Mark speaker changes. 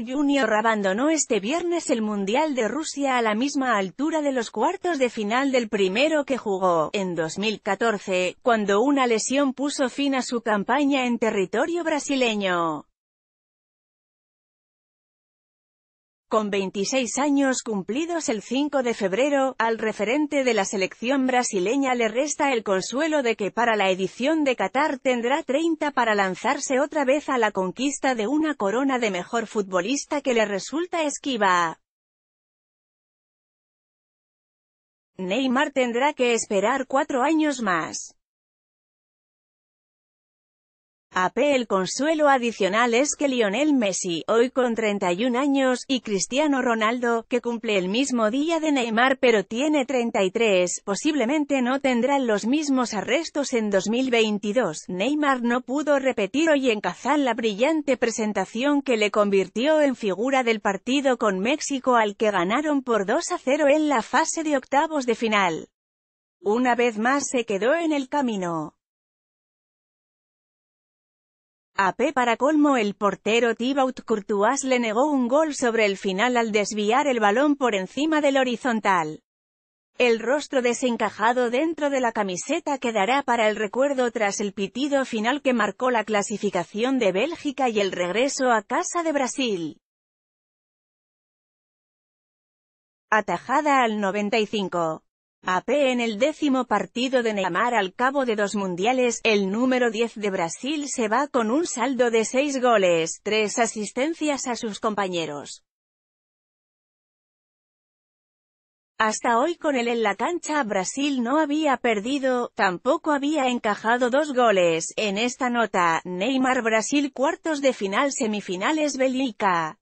Speaker 1: Junior abandonó este viernes el Mundial de Rusia a la misma altura de los cuartos de final del primero que jugó, en 2014, cuando una lesión puso fin a su campaña en territorio brasileño. con 26 años cumplidos el 5 de febrero, al referente de la selección brasileña le resta el consuelo de que para la edición de Qatar tendrá 30 para lanzarse otra vez a la conquista de una corona de mejor futbolista que le resulta esquiva. Neymar tendrá que esperar cuatro años más. AP el consuelo adicional es que Lionel Messi, hoy con 31 años, y Cristiano Ronaldo, que cumple el mismo día de Neymar pero tiene 33, posiblemente no tendrán los mismos arrestos en 2022. Neymar no pudo repetir hoy en Kazán la brillante presentación que le convirtió en figura del partido con México al que ganaron por 2 a 0 en la fase de octavos de final. Una vez más se quedó en el camino. P para colmo el portero Thibaut Courtois le negó un gol sobre el final al desviar el balón por encima del horizontal. El rostro desencajado dentro de la camiseta quedará para el recuerdo tras el pitido final que marcó la clasificación de Bélgica y el regreso a casa de Brasil. Atajada al 95. AP en el décimo partido de Neymar al cabo de dos mundiales, el número 10 de Brasil se va con un saldo de 6 goles, 3 asistencias a sus compañeros. Hasta hoy con él en la cancha Brasil no había perdido, tampoco había encajado dos goles. En esta nota, Neymar Brasil cuartos de final semifinales Belica.